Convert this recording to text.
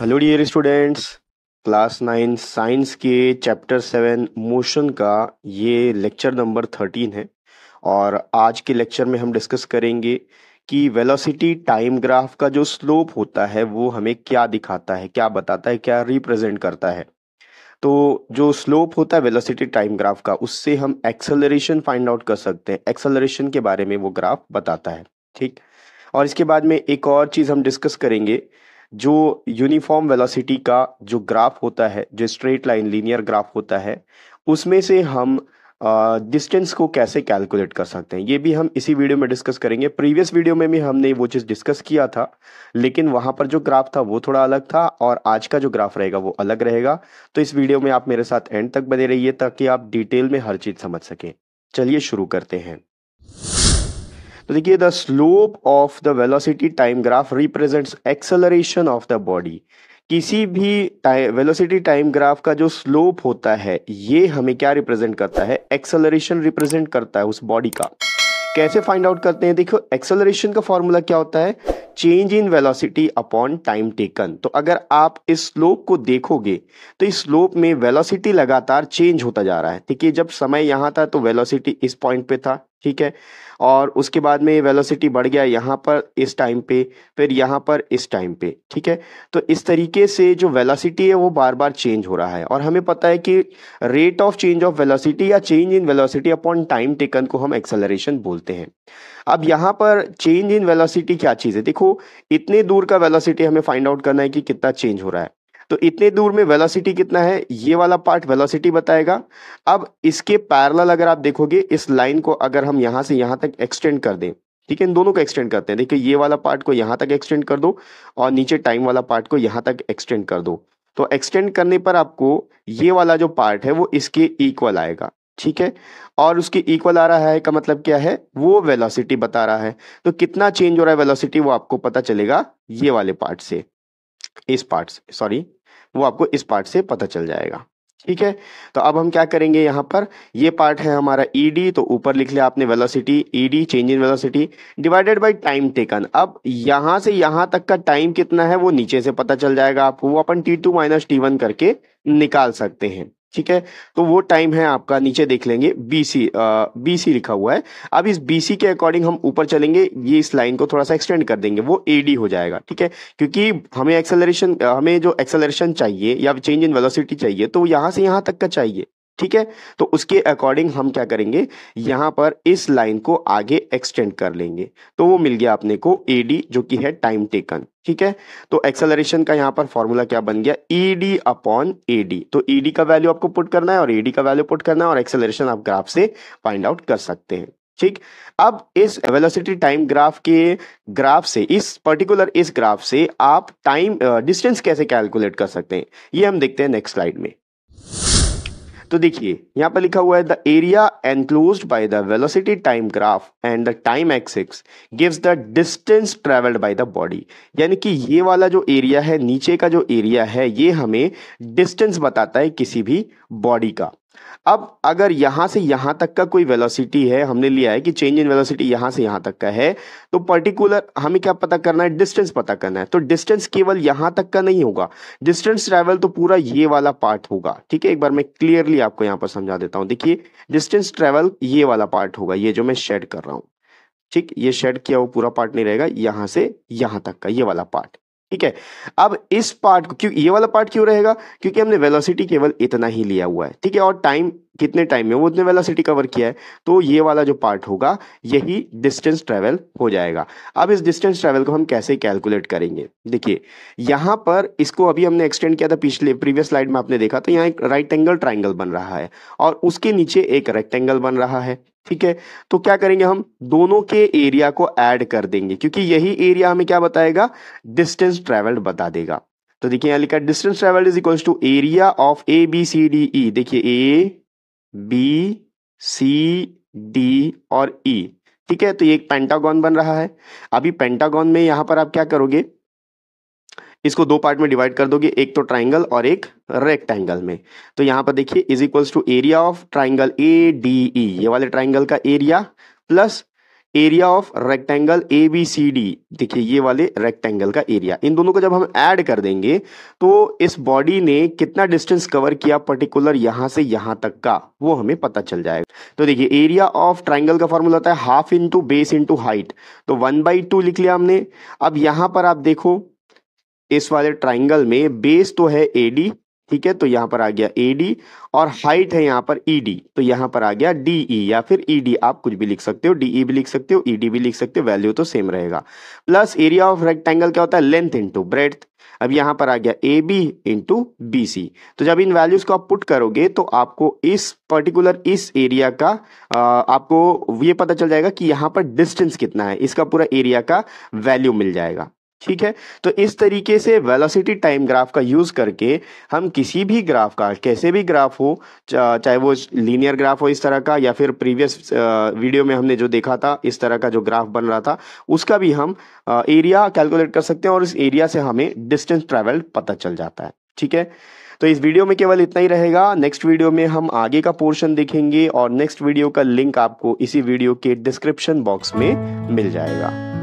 Hello dear students class nine science के chapter seven motion का ये लेक्चर नंबर थर्टीन है और आज के लेक्चर में हम डिस्कस करेंगे कि वेलोसिटी टाइम ग्राफ का जो स्लोप होता है वो हमें क्या दिखाता है क्या बताता है क्या रिप्रेजेंट करता है तो जो स्लोप होता है वेलोसिटी टाइम ग्राफ का उससे हम एक्सेलरेशन फाइंड आउट कर सकते हैं एक्सेलरेशन के बारे में वो ग्राफ बताता है ठीक और इसके बाद में एक और चीज़ हम डिस्कस करेंगे जो यूनिफॉर्म वेलोसिटी का जो ग्राफ होता है जो स्ट्रेट लाइन लीनियर ग्राफ होता है उसमें से हम डिस्टेंस uh, को कैसे कैलकुलेट कर सकते हैं ये भी हम इसी वीडियो में डिस्कस करेंगे प्रीवियस वीडियो में भी हमने वो चीज़ डिस्कस किया था लेकिन वहाँ पर जो ग्राफ था वो थोड़ा अलग था और आज का जो ग्राफ रहेगा वो अलग रहेगा तो इस वीडियो में आप मेरे साथ एंड तक बने रहिए ताकि आप डिटेल में हर चीज़ समझ सकें चलिए शुरू करते हैं तो देखिए the slope of the velocity time graph represents acceleration of the body किसी भी वेलोसिटी टाइम ग्राफ का जो स्लोप होता है ये हमें क्या रिप्रेजेंट करता है एक्सेलरेशन रिप्रेजेंट करता है उस बॉडी का कैसे फाइंड आउट करते हैं देखो एक्सेलरेशन का फॉर्मूला क्या होता है change in velocity upon time taken तो अगर आप इस स्लोप को देखोगे तो इस स्लोप में वेलोसिटी लगातार चेंज होता जा रहा है ठीक है जब समय यहाँ था तो वेलोसिटी इस पॉइंट पे था ठीक है और उसके बाद में वेलोसिटी बढ़ गया यहाँ पर इस टाइम पे फिर यहाँ पर इस टाइम पे ठीक है तो इस तरीके से जो वेलोसिटी है वो बार बार चेंज हो रहा है और हमें पता है कि rate of change of velocity या change in velocity upon time taken को हम एक्सेलरेशन बोलते हैं अब यहाँ पर चेंज इन वेलोसिटी क्या चीज़ है देखो इतने दूर का वेलोसिटी हमें फाइंड आउट करना है कि कितना चेंज हो रहा है तो इतने दूर में वेलोसिटी कितना है ये वाला पार्ट वेलोसिटी बताएगा अब इसके पैरल अगर आप देखोगे इस लाइन को अगर हम यहाँ से यहाँ तक एक्सटेंड कर दें ठीक है इन दोनों को एक्सटेंड करते हैं देखिए ये वाला पार्ट को यहाँ तक एक्सटेंड कर दो और नीचे टाइम वाला पार्ट को यहाँ तक एक्सटेंड कर दो तो एक्सटेंड करने पर आपको ये वाला जो पार्ट है वो इसके इक्वल आएगा ठीक है और उसके इक्वल आ रहा है का मतलब क्या है वो वेलोसिटी बता रहा है तो कितना चेंज हो रहा है वेलोसिटी वो आपको पता चलेगा ये वाले पार्ट से इस पार्ट से सॉरी वो आपको इस पार्ट से पता चल जाएगा ठीक है तो अब हम क्या करेंगे यहाँ पर ये पार्ट है हमारा ED तो ऊपर लिख लिया आपने velocity ED change in velocity divided by time taken अब यहां से यहां तक का टाइम कितना है वो नीचे से पता चल जाएगा आपको वो upon T two minus T one करके निकाल सकते हैं ठीक है तो वो टाइम है आपका नीचे देख लेंगे बीसी बीसी लिखा हुआ है अब इस बीसी के अकॉर्डिंग हम ऊपर चलेंगे ये इस लाइन को थोड़ा सा एक्सटेंड कर देंगे वो एडी हो जाएगा ठीक है क्योंकि हमें एक्सेलरेशन हमें जो एक्सेलरेशन चाहिए या चेंज इन वेलोसिटी चाहिए तो यहां से यहां तक का चाहिए ठीक है तो उसके अकॉर्डिंग हम क्या करेंगे यहां पर इस लाइन को आगे एक्सटेंड कर लेंगे तो वो मिल गया अपने को AD जो कि है टाइम टेकन ठीक है तो एक्सेलरेशन का यहाँ पर फॉर्मूला क्या बन गया ED अपॉन AD तो ED का वैल्यू आपको पुट करना है और AD का वैल्यू पुट करना है और एक्सेलरेशन आप ग्राफ से फाइंड आउट कर सकते हैं ठीक अब इस वेलोसिटी टाइम ग्राफ के ग्राफ से इस पर्टिकुलर इस ग्राफ से आप टाइम डिस्टेंस कैसे कैलकुलेट कर सकते हैं ये हम देखते हैं नेक्स्ट स्लाइड में तो देखिए यहाँ पर लिखा हुआ है the area enclose by the velocity time graph and the time axis gives the distance travelled by the body यानी कि ये वाला जो एरिया है नीचे का जो एरिया है ये हमें डिस्टेंस बताता है किसी भी बॉडी का अब अगर यहाँ से यहाँ तक का कोई वेलोसिटी है हमने लिया है कि चेंज इन वेलोसिटी यहाँ से यहाँ तक का है तो पर्टिकुलर हमें क्या पता करना है डिस्टेंस पता करना है तो डिस्टेंस केवल यहाँ तक का नहीं होगा डिस्टेंस ट्रैवल तो पूरा ये वाला पार्ट होगा ठीक है एक बार मैं क्लियरली आपको यहाँ पर समझा देता हूँ देखिए डिस्टेंस ट्रैवल ये वाला पार्ट होगा ये जो मैं शेड कर रहा हूँ ठीक ये शेड किया वो पूरा पार्ट नहीं रहेगा यहाँ से यहाँ तक का ये वाला पार्ट ठीक है अब इस पार्ट को क्यों ये वाला पार्ट क्यों रहेगा क्योंकि हमने वेलोसिटी केवल इतना ही लिया हुआ है ठीक है और टाइम कितने टाइम में वो उतने वेलोसिटी कवर किया है तो ये वाला जो पार्ट होगा यही डिस्टेंस ट्रेवल हो जाएगा अब इस डिस्टेंस ट्रेवल को हम कैसे कैलकुलेट करेंगे देखिए यहाँ पर इसको अभी हमने एक्सटेंड किया था पिछले प्रीवियस स्लाइड में आपने देखा तो यहाँ एक राइट एंगल ट्राइंगल बन रहा है और उसके नीचे एक रेक्टेंगल बन रहा है ठीक है तो क्या करेंगे हम दोनों के एरिया को ऐड कर देंगे क्योंकि यही एरिया हमें क्या बताएगा डिस्टेंस ट्रेवल्ड बता देगा तो देखिए यहां लिखा distance travelled is equals to area of A B C D E देखिए ए बी सी डी और ई e. ठीक है तो ये एक पेंटागॉन बन रहा है अभी पेंटागॉन में यहां पर आप क्या करोगे इसको दो पार्ट में डिवाइड कर दोगे एक तो ट्राइंगल और एक रेक्टेंगल में तो यहां पर देखिए is equals to area of triangle A D E ये वाले ट्राइंगल का area plus area of rectangle A B C D देखिए ये वाले रेक्टेंगल का एरिया इन दोनों को जब हम ऐड कर देंगे तो इस बॉडी ने कितना डिस्टेंस कवर किया पर्टिकुलर यहां से यहां तक का वो हमें पता चल जाएगा तो देखिए एरिया ऑफ ट्राइंगल का फॉर्मूला होता है half into base into height तो वन बाई टू लिख लिया हमने अब यहां पर आप देखो इस वाले ट्राइंगल में बेस तो है ए डी ठीक है तो यहाँ पर आ गया ए डी और हाइट है यहाँ पर ई e डी तो यहाँ पर आ गया डी ई e या फिर ई e डी आप कुछ भी लिख सकते हो डी ई भी लिख सकते हो ई डी भी लिख सकते हो वैल्यू तो सेम रहेगा प्लस एरिया ऑफ रेक्टेंगल क्या होता है लेंथ इंटू ब्रेथ अब यहाँ पर आ गया A B into B C तो जब इन वैल्यूज को आप पुट करोगे तो आपको इस पर्टिकुलर इस एरिया का आ, आपको ये पता चल जाएगा कि यहाँ पर डिस्टेंस कितना है इसका पूरा एरिया का वैल्यू मिल जाएगा ठीक है तो इस तरीके से वेलोसिटी टाइम ग्राफ का यूज़ करके हम किसी भी ग्राफ का कैसे भी ग्राफ हो चाहे वो लीनियर ग्राफ हो इस तरह का या फिर प्रीवियस वीडियो में हमने जो देखा था इस तरह का जो ग्राफ बन रहा था उसका भी हम एरिया कैलकुलेट कर सकते हैं और इस एरिया से हमें डिस्टेंस ट्रेवल पता चल जाता है ठीक है तो इस वीडियो में केवल इतना ही रहेगा नेक्स्ट वीडियो में हम आगे का पोर्शन देखेंगे और नेक्स्ट वीडियो का लिंक आपको इसी वीडियो के डिस्क्रिप्शन बॉक्स में मिल जाएगा